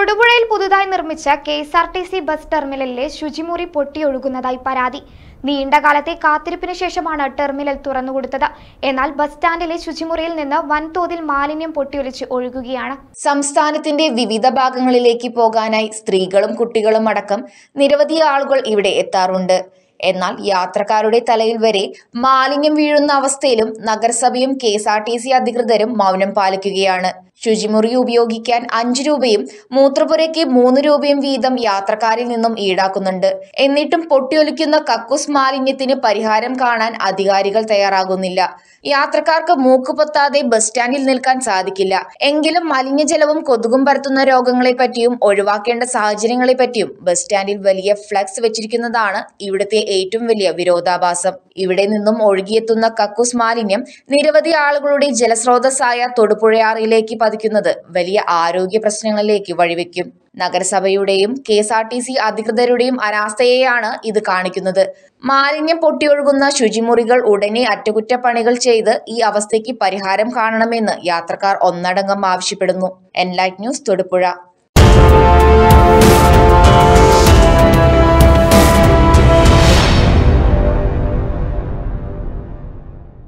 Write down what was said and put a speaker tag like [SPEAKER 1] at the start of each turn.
[SPEAKER 1] തൊടുപുഴയിൽ പുതുതായി നിർമ്മിച്ച K S R T C bus ടെർമിനലിലെ ശുചിമുറി പൊട്ടിയൊഴുകുന്നതായി പരാതി നീണ്ടകാലത്തെ കാത്തിരിപ്പിന് ശേഷമാണ് ടെർമിനൽ തുറന്നുകൊടുത്തത് എന്നാൽ ബസ് സ്റ്റാൻഡിലെ ശുചിമുറിയിൽ നിന്ന് വൻതോതിൽ മാലിന്യം പൊട്ടിയൊലിച്ച് ഒഴുകുകയാണ് സംസ്ഥാനത്തിന്റെ വിവിധ
[SPEAKER 2] ഭാഗങ്ങളിലേക്ക് പോകാനായി സ്ത്രീകളും കുട്ടികളും അടക്കം നിരവധി ആളുകൾ ഇവിടെ എത്താറുണ്ട് എന്നാൽ യാത്രക്കാരുടെ തലയിൽ വരെ മാലിന്യം വീഴുന്ന അവസ്ഥയിലും നഗരസഭയും K S R T C അധികൃതരും മൗനം പാലിക്കുകയാണ് ശുചിമുറി ഉപയോഗിക്കാൻ അഞ്ചു രൂപയും മൂത്രപുരയ്ക്ക് മൂന്ന് രൂപയും വീതം യാത്രക്കാരിൽ നിന്നും ഈടാക്കുന്നുണ്ട് എന്നിട്ടും പൊട്ടിയൊലിക്കുന്ന കക്കൂസ് മാലിന്യത്തിന് പരിഹാരം കാണാൻ അധികാരികൾ തയ്യാറാകുന്നില്ല യാത്രക്കാർക്ക് മൂക്ക് ബസ് സ്റ്റാൻഡിൽ നിൽക്കാൻ സാധിക്കില്ല എങ്കിലും മലിനജലവും കൊതുകും പരത്തുന്ന രോഗങ്ങളെപ്പറ്റിയും ഒഴിവാക്കേണ്ട സാഹചര്യങ്ങളെപ്പറ്റിയും ബസ് സ്റ്റാൻഡിൽ വലിയ ഫ്ലക്സ് വെച്ചിരിക്കുന്നതാണ് ഇവിടുത്തെ ഏറ്റവും വലിയ വിരോധാഭാസം ഇവിടെ നിന്നും ഒഴുകിയെത്തുന്ന കക്കൂസ് മാലിന്യം നിരവധി ആളുകളുടെ ജലസ്രോതസ്സായ തൊടുപുഴയാറിലേക്ക് പതിക്കുന്നത് വലിയ ആരോഗ്യ പ്രശ്നങ്ങളിലേക്ക് വഴിവെക്കും നഗരസഭയുടെയും K S R T C അധികൃതരുടെയും അനാസ്ഥയെയാണ് ഇത് കാണിക്കുന്നത് മാലിന്യം പൊട്ടിയൊഴുകുന്ന ശുചിമുറികൾ ഉടനെ അറ്റകുറ്റപ്പണികൾ ചെയ്ത് ഈ അവസ്ഥയ്ക്ക് പരിഹാരം കാണണമെന്ന് യാത്രക്കാർ ഒന്നടങ്കം ആവശ്യപ്പെടുന്നു എൻലൈറ്റ് ന്യൂസ് തൊടുപുഴ